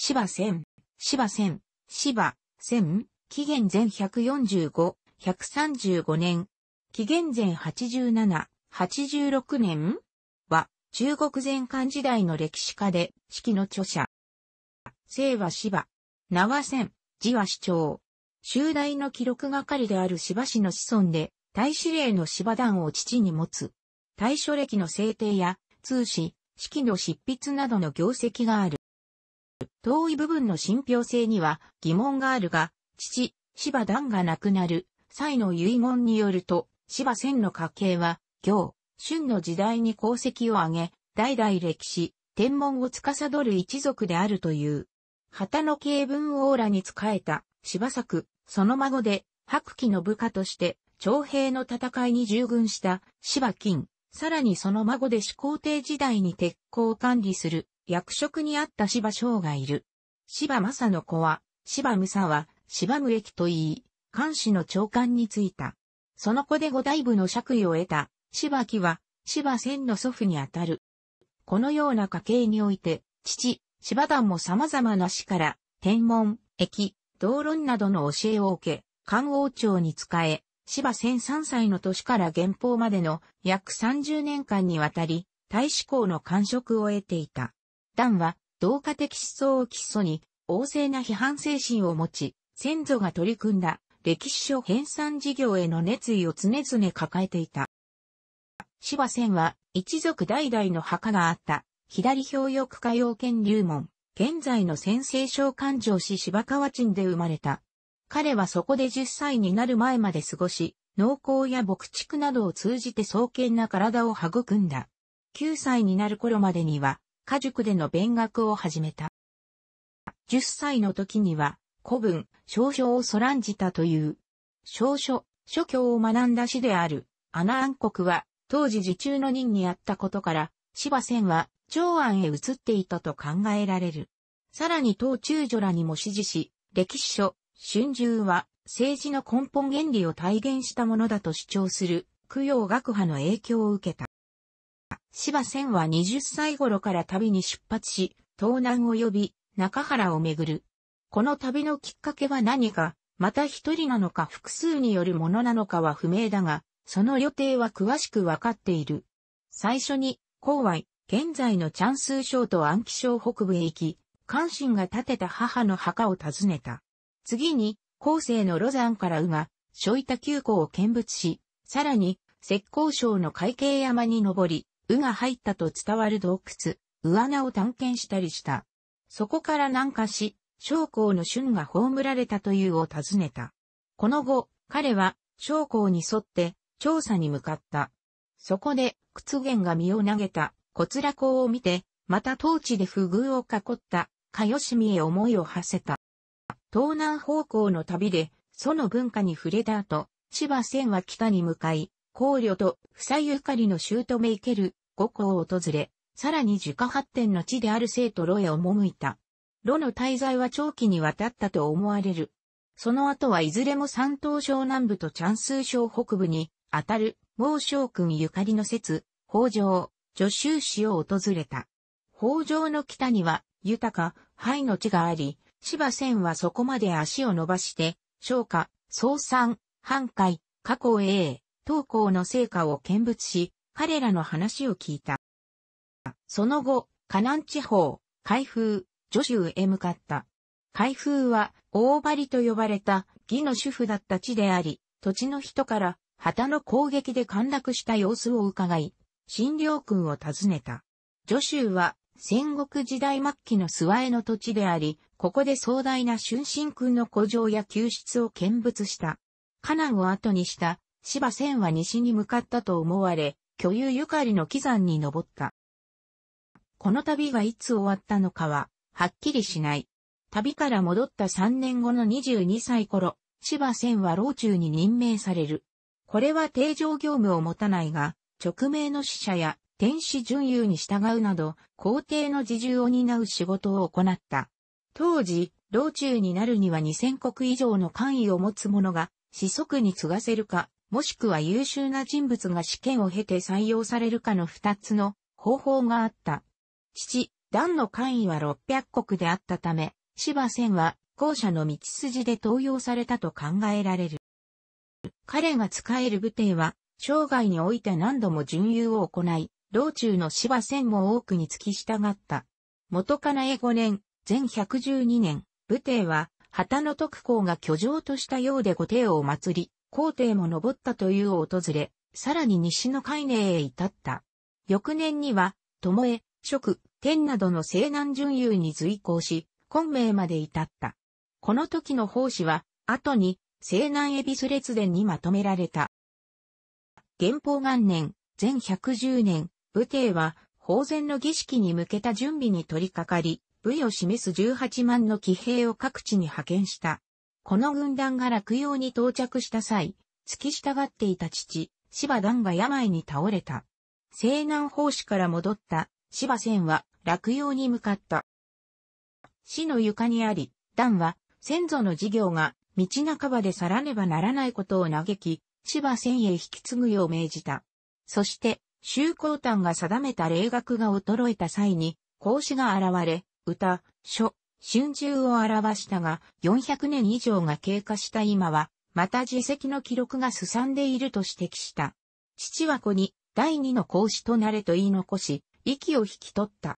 芝千、芝千、芝、千、紀元前145、135年、紀元前87、86年は、中国前漢時代の歴史家で、式の著者。姓は芝。名は千、字は市長。集大の記録係である芝氏の子孫で、大司令の芝団を父に持つ。大書歴の制定や、通史、式の執筆などの業績がある。遠い部分の信憑性には疑問があるが、父、芝段が亡くなる際の遺言によると、芝仙の家系は、行、春の時代に功績を挙げ、代々歴史、天文を司る一族であるという。旗の慶文オーラに仕えた柴作、その孫で、白旗の部下として、徴兵の戦いに従軍した芝金、さらにその孫で始皇帝時代に鉄鋼を管理する役職にあった芝生がいる。芝正の子は、芝武佐は、芝武駅と言い、関市の長官に就いた。その子で五大部の爵位を得た、芝木は、芝仙の祖父にあたる。このような家系において、父、芝団も様々な市から、天文、駅、道論などの教えを受け、漢王朝に仕え、芝仙三歳の年から元宝までの約30年間にわたり、大志公の官職を得ていた。旦は、同化的思想を基礎に、旺盛な批判精神を持ち、先祖が取り組んだ歴史書編纂事業への熱意を常々抱えていた。芝仙は一族代々の墓があった左表翼下要剣流門、現在の先生小官城市芝川鎮で生まれた。彼はそこで10歳になる前まで過ごし、農耕や牧畜などを通じて壮健な体を育んだ。9歳になる頃までには、家塾での勉学を始めた。10歳の時には、古文、少書をそらんじたという。少書、諸教を学んだ師である、アナ暗黒は、当時受中の任にあったことから、芝仙は、長安へ移っていたと考えられる。さらに当中女らにも指示し、歴史書、春秋は、政治の根本原理を体現したものだと主張する、供養学派の影響を受けた。芝仙は20歳頃から旅に出発し、東南及び中原を巡る。この旅のきっかけは何か、また一人なのか複数によるものなのかは不明だが、その予定は詳しくわかっている。最初に、郊外、現在のチャンスー省と安徽省北部へ行き、関心が建てた母の墓を訪ねた。次に、後世のロザンから宇賀、小板急行を見物し、さらに、石膏省の海景山に登り、ウが入ったと伝わる洞窟、ウ穴を探検したりした。そこから南下し、将校の春が葬られたというを訪ねた。この後、彼は将校に沿って調査に向かった。そこで、屈原が身を投げた小ら港を見て、また当地で不遇を囲ったかよしみへ思いを馳せた。東南方向の旅で、その文化に触れた後、千葉線は北に向かい、考慮と、妻ゆかりの姑いける五校を訪れ、さらに自家発展の地である生徒炉へ赴いた。炉の滞在は長期にわたったと思われる。その後はいずれも山東省南部とチ数省北部に、あたる、毛将君ゆかりの説、北条、助州市を訪れた。北条の北には、豊か、灰の地があり、芝仙はそこまで足を伸ばして、昇華、総山、半海、過去へ、東校の成果を見物し、彼らの話を聞いた。その後、河南地方、海風、徐州へ向かった。海風は、大張と呼ばれた、義の主婦だった地であり、土地の人から、旗の攻撃で陥落した様子を伺い、新領君を訪ねた。徐州は、戦国時代末期の諏訪への土地であり、ここで壮大な春申君の古城や救出を見物した。河南を後にした芝仙は西に向かったと思われ、巨有ゆかりの木山に登った。この旅がいつ終わったのかは、はっきりしない。旅から戻った3年後の22歳頃、芝仙は老中に任命される。これは定常業務を持たないが、直命の使者や天使準優に従うなど、皇帝の自重を担う仕事を行った。当時、老中になるには2000国以上の官位を持つ者が、子息に継がせるか、もしくは優秀な人物が試験を経て採用されるかの二つの方法があった。父、段の官位は600国であったため、芝仙は後者の道筋で登用されたと考えられる。彼が使える武帝は、生涯において何度も巡遊を行い、道中の芝仙も多くに付き従った。元金江5年、全112年、武帝は、旗の特攻が居城としたようで御帝を祭り、皇帝も登ったというを訪れ、さらに西の海寧へ至った。翌年には、巴、職、天などの西南巡遊に随行し、昆明まで至った。この時の奉仕は、後に西南恵比寿列伝にまとめられた。元宝元年、前110年、武帝は、法前の儀式に向けた準備に取り掛かり、武を示す18万の騎兵を各地に派遣した。この軍団が落葉に到着した際、付き従っていた父、芝団が病に倒れた。西南方市から戻った芝仙は落葉に向かった。死の床にあり、団は先祖の事業が道半ばで去らねばならないことを嘆き、芝仙へ引き継ぐよう命じた。そして、周行丹が定めた霊学が衰えた際に、孔子が現れ、歌、書、春秋を表したが、400年以上が経過した今は、また自責の記録が進んでいると指摘した。父は子に、第二の孔子となれと言い残し、息を引き取った。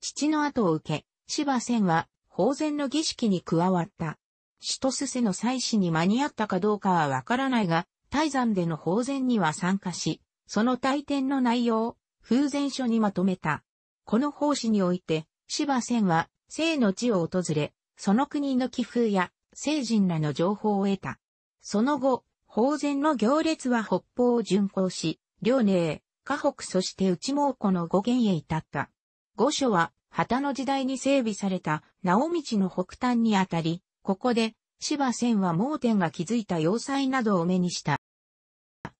父の後を受け、芝仙は、法然の儀式に加わった。使徒すせの祭祀に間に合ったかどうかはわからないが、泰山での法然には参加し、その大典の内容を、風前書にまとめた。この奉師において、芝仙は、生の地を訪れ、その国の寄風や聖人らの情報を得た。その後、法然の行列は北方を巡行し、両寧、河北そして内蒙古の五原へ至った。五所は、旗の時代に整備された、直道の北端にあたり、ここで、芝仙は盲点が築いた要塞などを目にした。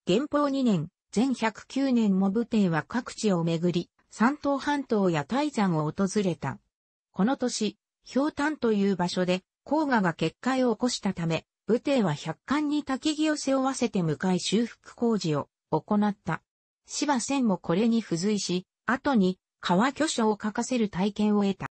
元宝二年、全109年も武帝は各地を巡り、山東半島や大山を訪れた。この年、氷炭という場所で、黄河が決壊を起こしたため、武帝は百貫に焚木を背負わせて迎え修復工事を行った。芝仙もこれに付随し、後に川巨匠を書かせる体験を得た。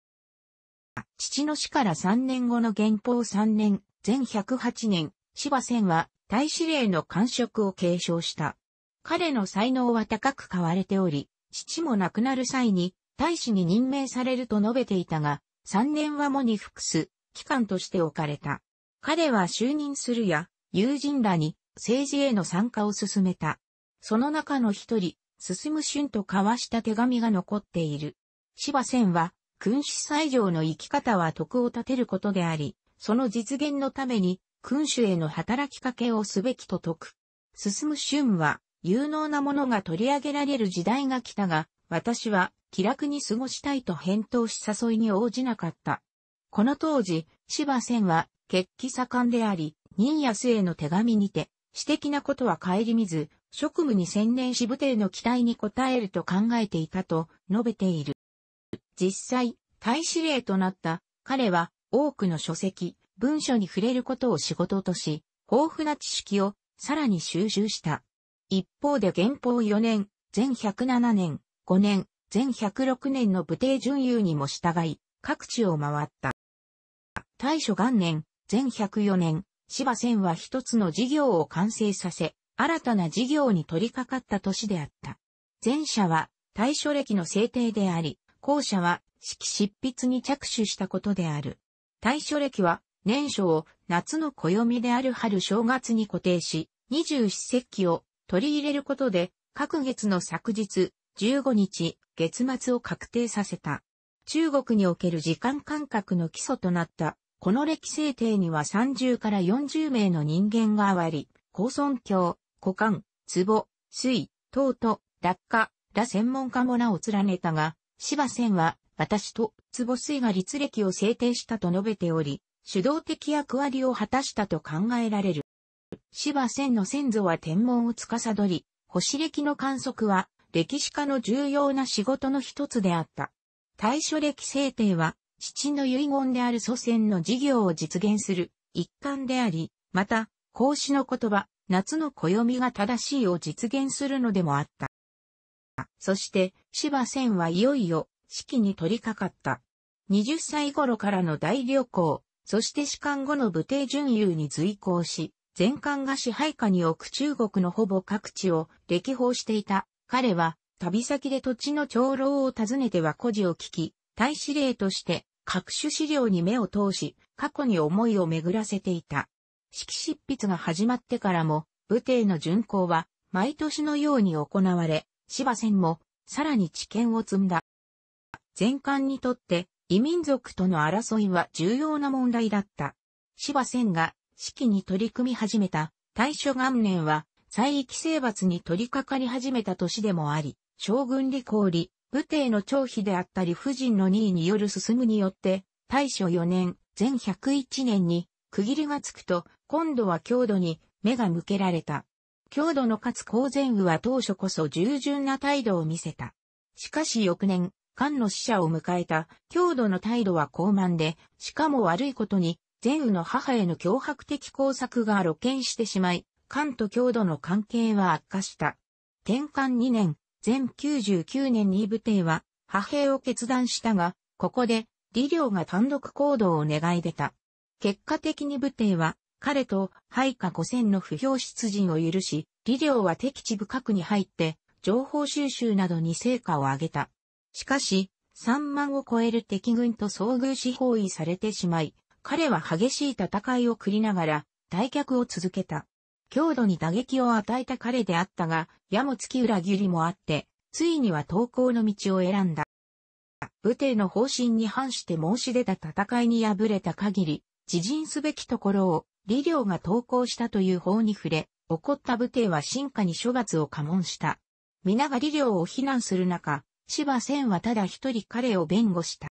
父の死から3年後の元宝3年、全108年、芝仙は大司令の官職を継承した。彼の才能は高く買われており、父も亡くなる際に大使に任命されると述べていたが、3年はもに服す、機関として置かれた。彼は就任するや、友人らに政治への参加を進めた。その中の一人、進む春と交わした手紙が残っている。芝仙は、君主最上の生き方は徳を立てることであり、その実現のために、君主への働きかけをすべきと説く。進む春は、有能なものが取り上げられる時代が来たが、私は気楽に過ごしたいと返答し誘いに応じなかった。この当時、芝仙は、決起盛んであり、任安への手紙にて、私的なことは顧みず、職務に専念し武帝の期待に応えると考えていたと述べている。実際、大使令となった彼は多くの書籍、文書に触れることを仕事とし、豊富な知識をさらに収集した。一方で元法4年、全107年、5年、全106年の武帝準優にも従い、各地を回った。大初元年、全104年、芝仙は一つの事業を完成させ、新たな事業に取り掛かった年であった。前者は大書歴の制定であり、後者は式執筆に着手したことである。大書歴は年初を夏の暦である春正月に固定し、二十四節気を取り入れることで、各月の昨日、15日、月末を確定させた。中国における時間感覚の基礎となった、この歴制定には30から40名の人間があり、高尊教、股間、壺、水、等と、落下、ら専門家も名を連ねたが、芝仙は、私と、壺水が律歴を制定したと述べており、主導的役割を果たしたと考えられる。芝仙の先祖は天文を司り、星歴の観測は、歴史家の重要な仕事の一つであった。対処歴制定は、父の遺言である祖先の事業を実現する一環であり、また、孔子の言葉、夏の暦が正しいを実現するのでもあった。そして、芝仙はいよいよ、式に取り掛かった。二十歳頃からの大旅行、そして士官後の武帝巡遊に随行し、全官が支配下に置く中国のほぼ各地を歴訪していた彼は、旅先で土地の長老を訪ねては故事を聞き、大司令として各種資料に目を通し、過去に思いを巡らせていた。式執筆が始まってからも、武帝の巡行は毎年のように行われ、芝戦もさらに知見を積んだ。全漢にとって異民族との争いは重要な問題だった。芝戦が式に取り組み始めた大正元年は再域征伐に取り掛かり始めた年でもあり、将軍李光李、武帝の長妃であったり夫人の任意による進むによって、大正4年、前101年に、区切りがつくと、今度は郷土に目が向けられた。郷土の勝公前部は当初こそ従順な態度を見せた。しかし翌年、漢の死者を迎えた郷土の態度は高慢で、しかも悪いことに、前部の母への脅迫的工作が露見してしまい、関と郷土の関係は悪化した。転換2年、全99年に武帝は、派兵を決断したが、ここで、李陵が単独行動を願い出た。結果的に武帝は、彼と配下5000の不評出陣を許し、李陵は敵地深くに入って、情報収集などに成果を上げた。しかし、3万を超える敵軍と遭遇し包囲されてしまい、彼は激しい戦いを繰りながら、退却を続けた。強度に打撃を与えた彼であったが、矢も月裏切りもあって、ついには投降の道を選んだ。武帝の方針に反して申し出た戦いに敗れた限り、自陣すべきところを、李領が投降したという法に触れ、怒った武帝は進化に処罰を過問した。皆が李領を非難する中、芝仙はただ一人彼を弁護した。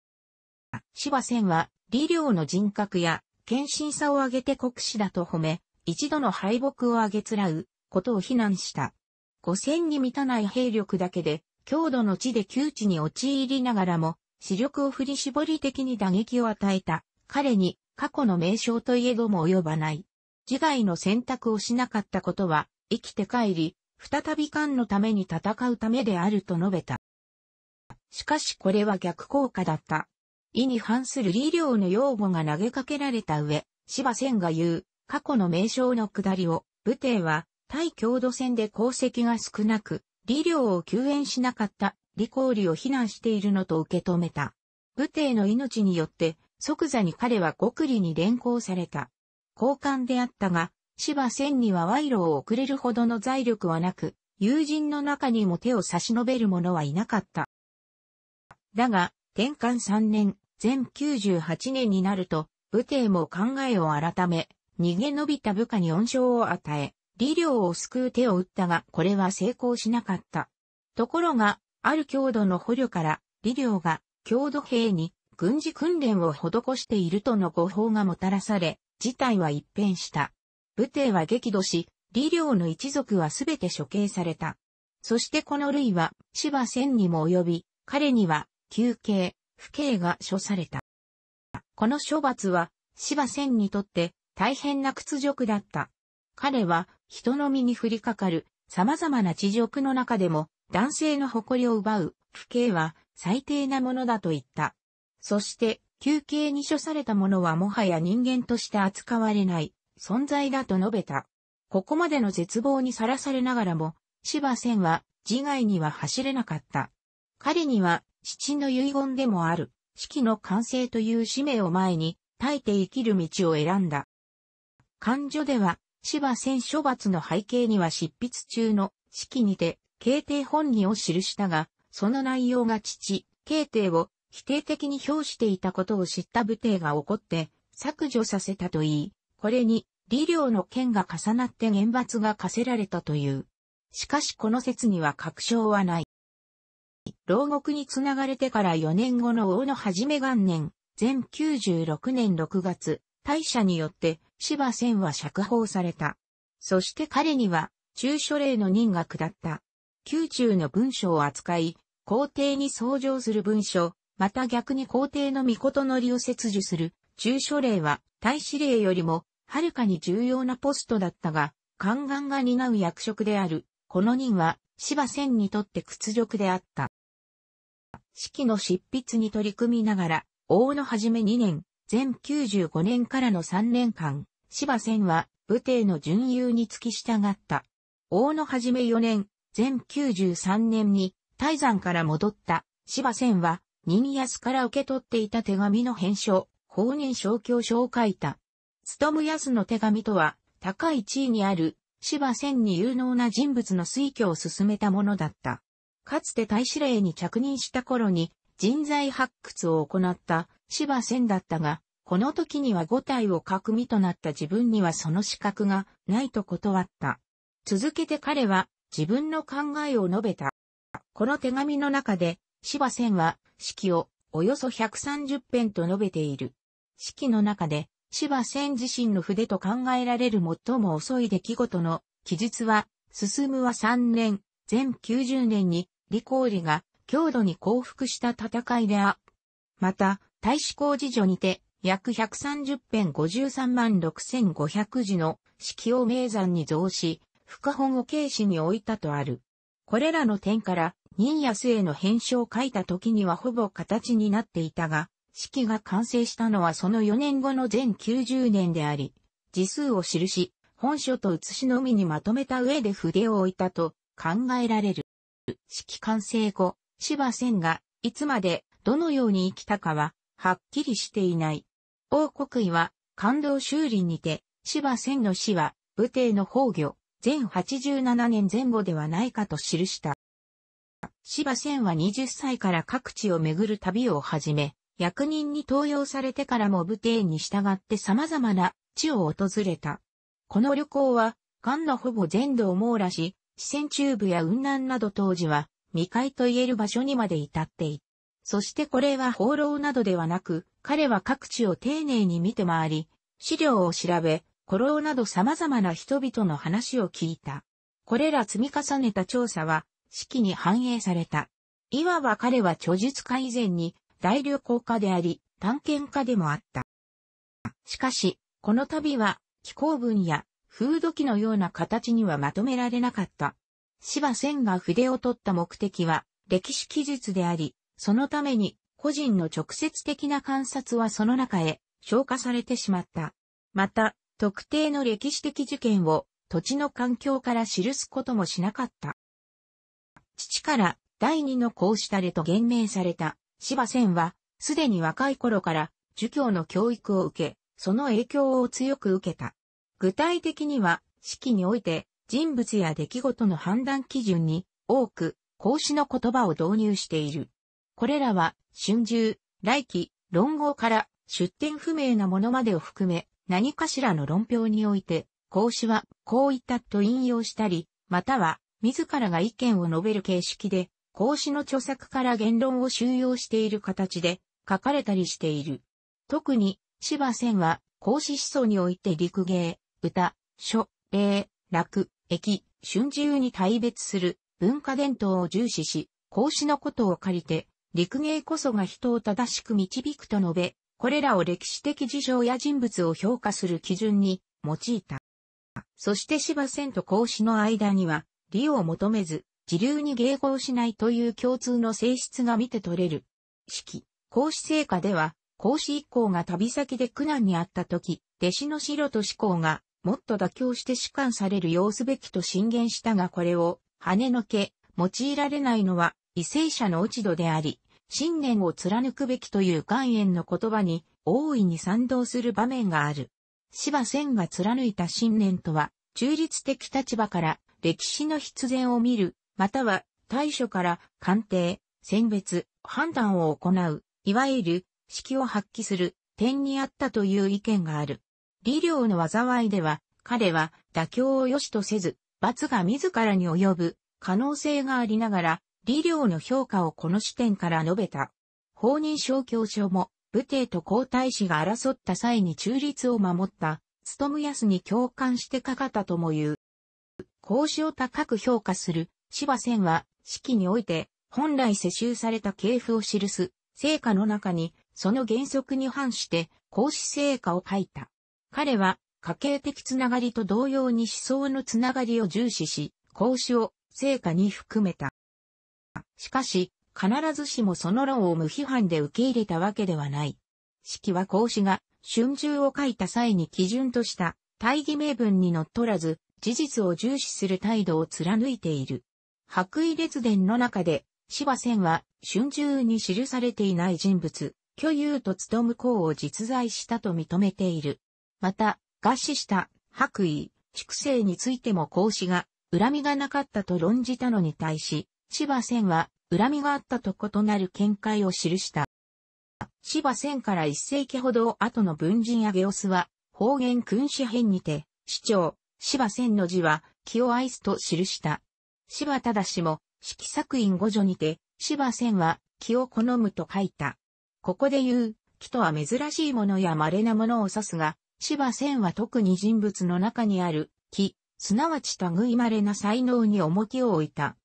芝仙は、李領の人格や、献身さを挙げて国士だと褒め、一度の敗北をあげつらうことを非難した。5000に満たない兵力だけで、強度の地で窮地に陥りながらも、視力を振り絞り的に打撃を与えた。彼に過去の名称といえども及ばない。自害の選択をしなかったことは、生きて帰り、再び官のために戦うためであると述べた。しかしこれは逆効果だった。意に反する理量の用語が投げかけられた上、芝仙が言う、過去の名称の下りを、武帝は、対郷土戦で功績が少なく、李領を救援しなかった李光利を非難しているのと受け止めた。武帝の命によって、即座に彼は極利に連行された。交換であったが、芝千には賄賂を送れるほどの財力はなく、友人の中にも手を差し伸べる者はいなかった。だが、転換3年、全98年になると、武帝も考えを改め、逃げ延びた部下に恩賞を与え、李領を救う手を打ったが、これは成功しなかった。ところが、ある郷土の捕虜から、李領が郷土兵に軍事訓練を施しているとの誤報がもたらされ、事態は一変した。武帝は激怒し、李領の一族はすべて処刑された。そしてこの類は、芝千にも及び、彼には、休刑、不刑が処された。この処罰は、芝千にとって、大変な屈辱だった。彼は人の身に降りかかる様々な地辱の中でも男性の誇りを奪う不敬は最低なものだと言った。そして休憩に処された者はもはや人間として扱われない存在だと述べた。ここまでの絶望にさらされながらも、芝仙は自害には走れなかった。彼には父の遺言でもある、式の完成という使命を前に、耐えて生きる道を選んだ。漢女では、芝戦処罰の背景には執筆中の式にて、慶帝本義を記したが、その内容が父、慶帝を否定的に表していたことを知った武帝が怒って、削除させたといい、これに、理領の件が重なって厳罰が課せられたという。しかしこの説には確証はない。牢獄につながれてから4年後の王の始め元年、全96年6月、大社によって芝仙は釈放された。そして彼には、中書令の任が下った。宮中の文書を扱い、皇帝に相乗する文書、また逆に皇帝の御事のりを切除する、中書令は、大使令よりも、はるかに重要なポストだったが、宦官が担う役職である、この任は、芝仙にとって屈辱であった。式の執筆に取り組みながら、王の初め2年、全95年からの3年間、芝仙は武帝の準優に付き従った。王の始め4年、全93年に、泰山から戻った芝仙は、任安から受け取っていた手紙の返書、法人証教書を書いた。や安の手紙とは、高い地位にある芝仙に有能な人物の推挙を進めたものだった。かつて大使令に着任した頃に人材発掘を行った芝仙だったが、この時には五体を核身となった自分にはその資格がないと断った。続けて彼は自分の考えを述べた。この手紙の中で、芝仙は、式をおよそ130編と述べている。式の中で、芝仙自身の筆と考えられる最も遅い出来事の記述は、進むは3年、全90年に、李光利が、強度に降伏した戦いであ。また、大使公事所にて、約130編53万6500字の式を名山に増し、副本を軽視に置いたとある。これらの点から、任安への編書を書いた時にはほぼ形になっていたが、式が完成したのはその4年後の全90年であり、字数を記し、本書と写しのみにまとめた上で筆を置いたと考えられる。式完成後、芝仙がいつまでどのように生きたかははっきりしていない。王国位は、感動修理にて、芝千の死は、武帝の崩御、全87年前後ではないかと記した。芝千は20歳から各地を巡る旅を始め、役人に登用されてからも武帝に従って様々な地を訪れた。この旅行は、漢のほぼ全土を網羅し、四川中部や雲南など当時は未開と言える場所にまで至っていた。そしてこれは放浪などではなく、彼は各地を丁寧に見て回り、資料を調べ、古老など様々な人々の話を聞いた。これら積み重ねた調査は、式に反映された。いわば彼は著述家以前に、大旅行家であり、探検家でもあった。しかし、この旅は、気候文や、風土記のような形にはまとめられなかった。芝仙が筆を取った目的は、歴史記述であり、そのために、個人の直接的な観察はその中へ消化されてしまった。また、特定の歴史的事件を土地の環境から記すこともしなかった。父から第二のこうしたれと言命された芝仙は、すでに若い頃から儒教の教育を受け、その影響を強く受けた。具体的には、式において人物や出来事の判断基準に多く、孔子の言葉を導入している。これらは、春秋、来期、論語から出典不明なものまでを含め、何かしらの論評において、孔子は、こういったと引用したり、または、自らが意見を述べる形式で、孔子の著作から言論を収容している形で、書かれたりしている。特に、芝仙は、孔子思想において陸芸、歌、書、礼、楽、駅、春秋に大別する文化伝統を重視し、孔子のことを借りて、陸芸こそが人を正しく導くと述べ、これらを歴史的事象や人物を評価する基準に用いた。そして芝仙と孔子の間には、理を求めず、自流に迎合しないという共通の性質が見て取れる。式、孔子聖果では、孔子一行が旅先で苦難にあった時、弟子の白と志向が、もっと妥協して主観される様すべきと進言したがこれを、跳ねのけ、用いられないのは、為政者の落ち度であり、信念を貫くべきという岩塩の言葉に大いに賛同する場面がある。芝仙が貫いた信念とは、中立的立場から歴史の必然を見る、または対処から鑑定、選別、判断を行う、いわゆる、式を発揮する点にあったという意見がある。理領の災いでは、彼は妥協を良しとせず、罰が自らに及ぶ可能性がありながら、李領の評価をこの視点から述べた。法人小教書も、武帝と皇太子が争った際に中立を守った、務すに共感してかかったとも言う。孔子を高く評価する、芝仙は、式において、本来世襲された系譜を記す、成果の中に、その原則に反して、孔子成果を書いた。彼は、家系的つながりと同様に思想のつながりを重視し、孔子を成果に含めた。しかし、必ずしもその論を無批判で受け入れたわけではない。式は孔子が春秋を書いた際に基準とした大義名分に則っらず、事実を重視する態度を貫いている。白衣列伝の中で、芝仙は春秋に記されていない人物、巨有と務む孔を実在したと認めている。また、合死した白衣、畜生についても孔子が恨みがなかったと論じたのに対し、芝仙は、恨みがあったと異なる見解を記した。芝仙から一世紀ほど後の文人アゲオスは、方言君子編にて、市長、芝仙の字は、気を愛すと記した。芝忠も、色作院五女にて、芝仙は、気を好むと書いた。ここで言う、気とは珍しいものや稀なものを指すが、芝仙は特に人物の中にある、気、すなわち類稀な才能に重きを置いた。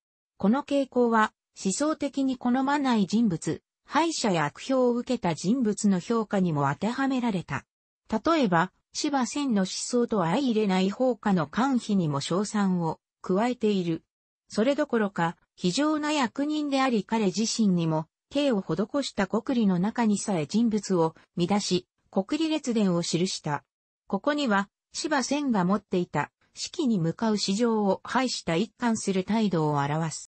この傾向は、思想的に好まない人物、敗者や悪評を受けた人物の評価にも当てはめられた。例えば、芝仙の思想と相入れない放火の官費にも称賛を加えている。それどころか、非常な役人であり彼自身にも、刑を施した国理の中にさえ人物を乱し、国理列伝を記した。ここには、芝仙が持っていた、季に向かう市場を排した一貫する態度を表す。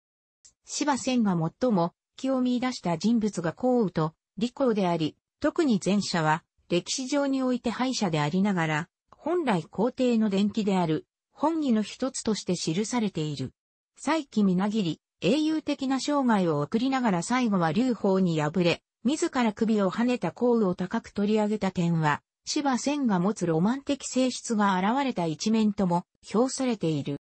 芝仙が最も気を見出した人物が項羽と利光であり、特に前者は歴史上において敗者でありながら、本来皇帝の伝記である本義の一つとして記されている。再起みなぎり、英雄的な生涯を送りながら最後は劉邦に敗れ、自ら首を跳ねた項羽を高く取り上げた点は、芝仙が持つロマン的性質が現れた一面とも評されている。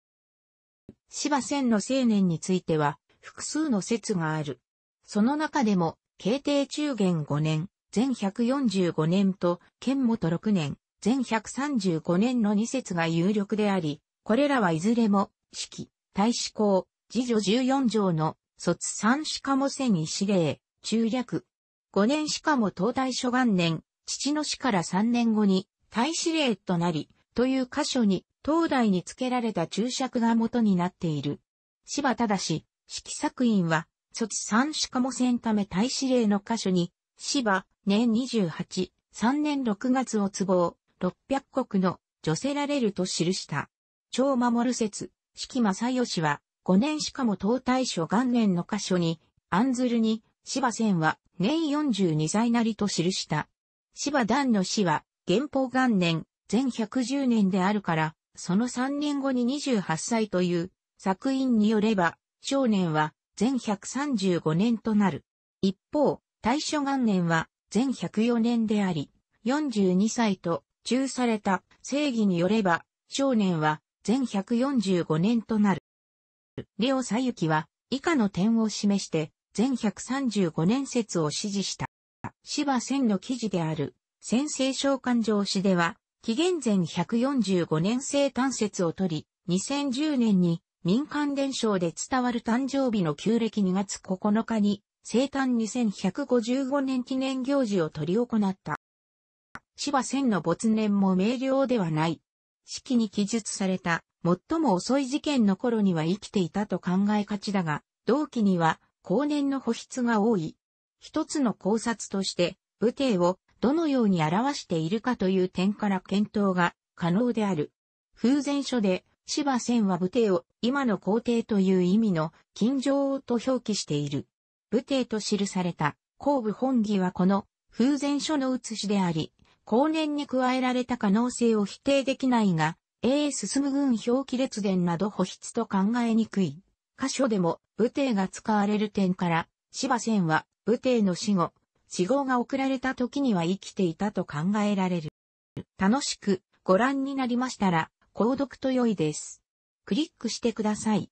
芝仙の青年については、複数の説がある。その中でも、慶帝中元5年、全145年と、剣元6年、全135年の2説が有力であり、これらはいずれも、式、大志公、次女14条の、卒三しかも戦一令、中略。5年しかも東大初元年、父の死から3年後に、大使令となり、という箇所に、東大に付けられた注釈が元になっている。芝正、式作院は、卒三しかもせんため大使令の箇所に、芝、年28、3年6月を壺合、600国の、女せられると記した。超守る説、四季正義は、5年しかも東大書元年の箇所に、案ずるに、芝仙は、年42歳なりと記した。芝段の死は、元宝元年、全110年であるから、その3年後に28歳という、作品によれば、少年は全135年となる。一方、大正元年は全104年であり、42歳と中された正義によれば、少年は全145年となる。リオ・サユキは以下の点を示して全135年説を支持した。芝千の記事である先生召喚上司では、紀元前145年生誕説を取り、2010年に民間伝承で伝わる誕生日の旧暦2月9日に、生誕2155年記念行事を執り行った。芝千の没年も明瞭ではない。式に記述された、最も遅い事件の頃には生きていたと考えがちだが、同期には、後年の保筆が多い。一つの考察として、武帝をどのように表しているかという点から検討が可能である。風前書で、芝仙は武帝を今の皇帝という意味の金城王と表記している。武帝と記された後部本義はこの風前書の写しであり、後年に加えられた可能性を否定できないが、A 進む軍表記列伝など保筆と考えにくい。箇所でも武帝が使われる点から、芝仙は武帝の死後、死後が送られた時には生きていたと考えられる。楽しくご覧になりましたら、購読と良いです。クリックしてください。